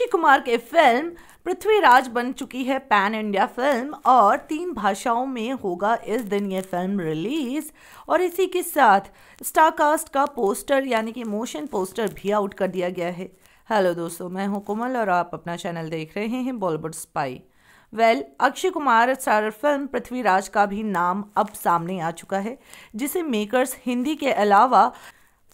अक्षय कुमार के फिल्म पृथ्वीराज बन चुकी है पैन इंडिया फिल्म और तीन भाषाओं में होगा इस दिन ये फिल्म रिलीज़ और इसी के साथ स्टारकास्ट का पोस्टर यानी कि मोशन पोस्टर भी आउट कर दिया गया है हेलो दोस्तों मैं हूं कोमल और आप अपना चैनल देख रहे हैं Bollywood spy well well, Akshay Kumar star film Prithviraj का भी नाम अब सामने आ चुका है जिसे मेकर्स हिंदी के अलावा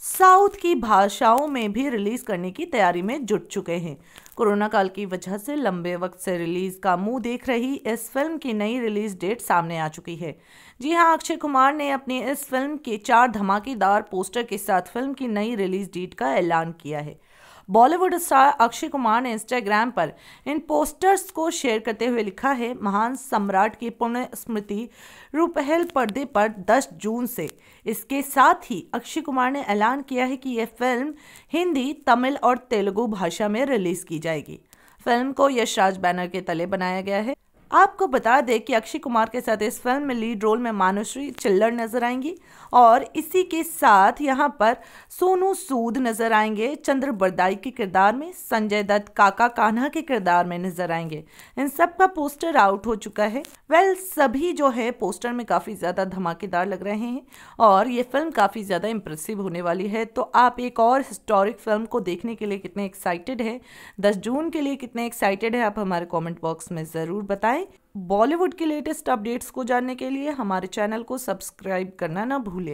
साउथ की भाषाओं में भी रिलीज़ करने की तैयारी में जुट चुके हैं कोरोना काल की वजह से लंबे वक्त से रिलीज़ का मुंह देख रही इस फिल्म की नई रिलीज़ डेट सामने आ चुकी है जी हां अक्षय कुमार ने अपनी इस फिल्म के चार धमाकेदार पोस्टर के साथ फिल्म की नई रिलीज़ डेट का ऐलान किया है बॉलीवुड स्टार अक्षय कुमार ने इंस्टाग्राम पर इन पोस्टर्स को शेयर करते हुए लिखा है महान सम्राट की पुण्य स्मृति रूपहल पर्दे पर 10 जून से इसके साथ ही अक्षय कुमार ने ऐलान किया है कि यह फिल्म हिंदी तमिल और तेलुगु भाषा में रिलीज की जाएगी फिल्म को यशराज बैनर के तले बनाया गया है आपको बता दें कि अक्षय कुमार के साथ इस फिल्म में लीड रोल में मानुश्री चिल्लर नजर आएंगी और इसी के साथ यहाँ पर सोनू सूद नजर आएंगे चंद्र बरदाई के किरदार में संजय दत्त काका कान्हा के किरदार में नजर आएंगे इन सब का पोस्टर आउट हो चुका है वेल सभी जो है पोस्टर में काफ़ी ज़्यादा धमाकेदार लग रहे हैं और ये फिल्म काफ़ी ज़्यादा इम्प्रेसिव होने वाली है तो आप एक और हिस्टोरिक फिल्म को देखने के लिए कितने एक्साइटेड है दस जून के लिए कितने एक्साइटेड है आप हमारे कॉमेंट बॉक्स में ज़रूर बताएं जाए बॉलीवुड की लेटेस्ट अपडेट्स को जानने के लिए हमारे चैनल को सब्सक्राइब करना ना भूलें